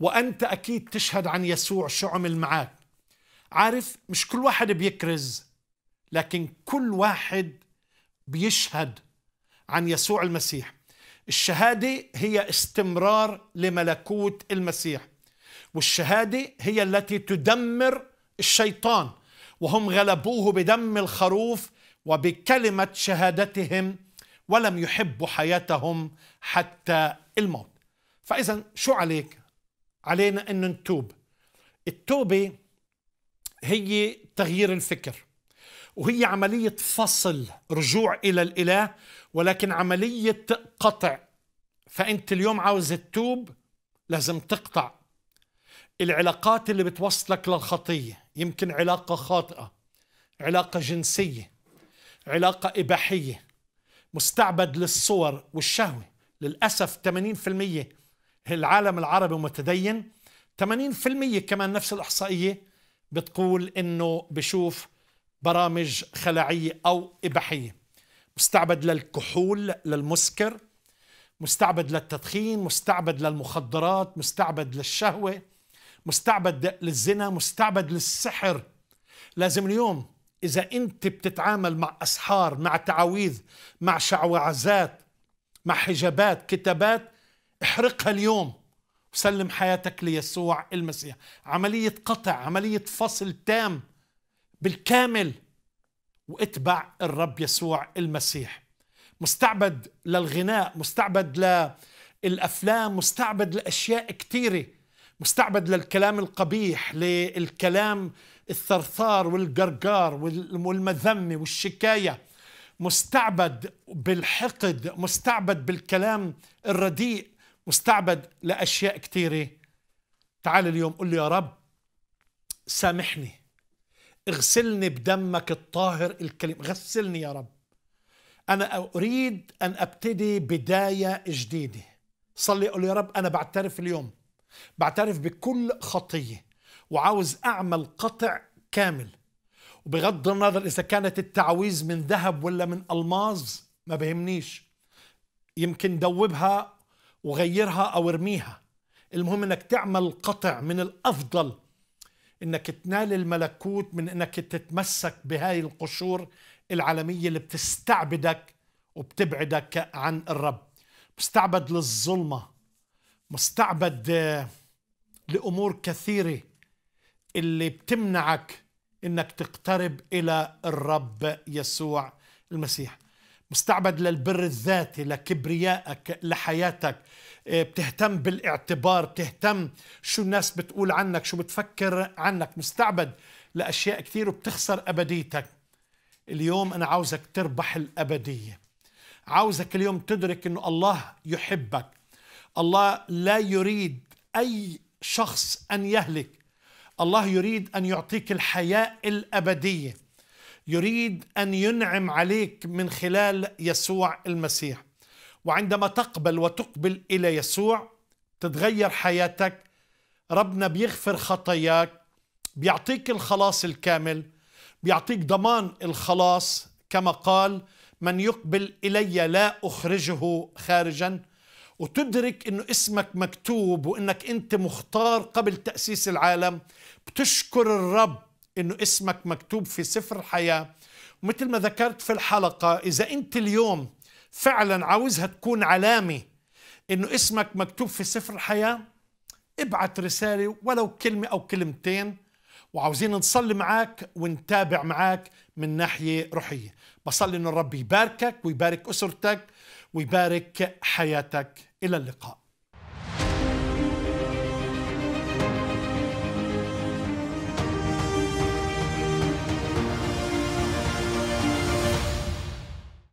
وأنت أكيد تشهد عن يسوع شو عمل معك عارف مش كل واحد بيكرز لكن كل واحد بيشهد عن يسوع المسيح الشهادة هي استمرار لملكوت المسيح والشهادة هي التي تدمر الشيطان وهم غلبوه بدم الخروف وبكلمة شهادتهم ولم يحبوا حياتهم حتى الموت فإذا شو عليك علينا أن نتوب التوبة هي تغيير الفكر وهي عملية فصل رجوع إلى الإله ولكن عملية قطع فأنت اليوم عاوز تتوب لازم تقطع العلاقات اللي بتوصلك للخطية يمكن علاقة خاطئة علاقة جنسية علاقة إباحية مستعبد للصور والشهوة للأسف 80% العالم العربي متدين 80% كمان نفس الإحصائية بتقول إنه بشوف برامج خلعية أو إباحية مستعبد للكحول للمسكر مستعبد للتدخين مستعبد للمخدرات مستعبد للشهوة مستعبد للزنا مستعبد للسحر لازم اليوم إذا أنت بتتعامل مع أسحار مع تعاويذ مع شعوذات مع حجابات كتابات احرقها اليوم وسلم حياتك ليسوع المسيح عملية قطع عملية فصل تام بالكامل واتبع الرب يسوع المسيح مستعبد للغناء مستعبد للأفلام مستعبد لأشياء كثيرة مستعبد للكلام القبيح للكلام الثرثار والجرجار والمذمة والشكاية مستعبد بالحقد مستعبد بالكلام الرديء مستعبد لأشياء كثيرة تعال اليوم قل لي يا رب سامحني اغسلني بدمك الطاهر الكريم غسلني يا رب أنا أريد أن أبتدي بداية جديدة صلي قل يا رب أنا بعترف اليوم بعترف بكل خطية وعاوز أعمل قطع كامل وبغض النظر إذا كانت التعويذ من ذهب ولا من ألماز ما بهمنيش يمكن دوبها وغيرها أو ارميها المهم أنك تعمل قطع من الأفضل أنك تنال الملكوت من أنك تتمسك بهاي القشور العالمية اللي بتستعبدك وبتبعدك عن الرب مستعبد للظلمة مستعبد آه، لأمور كثيرة اللي بتمنعك انك تقترب الى الرب يسوع المسيح مستعبد للبر الذاتي لكبريائك لحياتك آه، بتهتم بالاعتبار بتهتم شو الناس بتقول عنك شو بتفكر عنك مستعبد لأشياء كثير وبتخسر أبديتك اليوم أنا عاوزك تربح الأبدية عاوزك اليوم تدرك أنه الله يحبك الله لا يريد أي شخص أن يهلك الله يريد أن يعطيك الحياة الأبدية يريد ان ينعم عليك من خلال يسوع المسيح وعندما تقبل وتقبل الى يسوع تتغير حياتك ربنا بيغفر خطاياك بيعطيك الخلاص الكامل بيعطيك ضمان الخلاص كما قال من يقبل الي لا اخرجه خارجا وتدرك انه اسمك مكتوب وانك انت مختار قبل تاسيس العالم بتشكر الرب انه اسمك مكتوب في سفر الحياه ومثل ما ذكرت في الحلقه اذا انت اليوم فعلا عاوزها تكون علامه انه اسمك مكتوب في سفر الحياه ابعت رساله ولو كلمه او كلمتين وعاوزين نصلي معاك ونتابع معاك من ناحيه روحيه بصلي انه الرب يباركك ويبارك اسرتك ويبارك حياتك الى اللقاء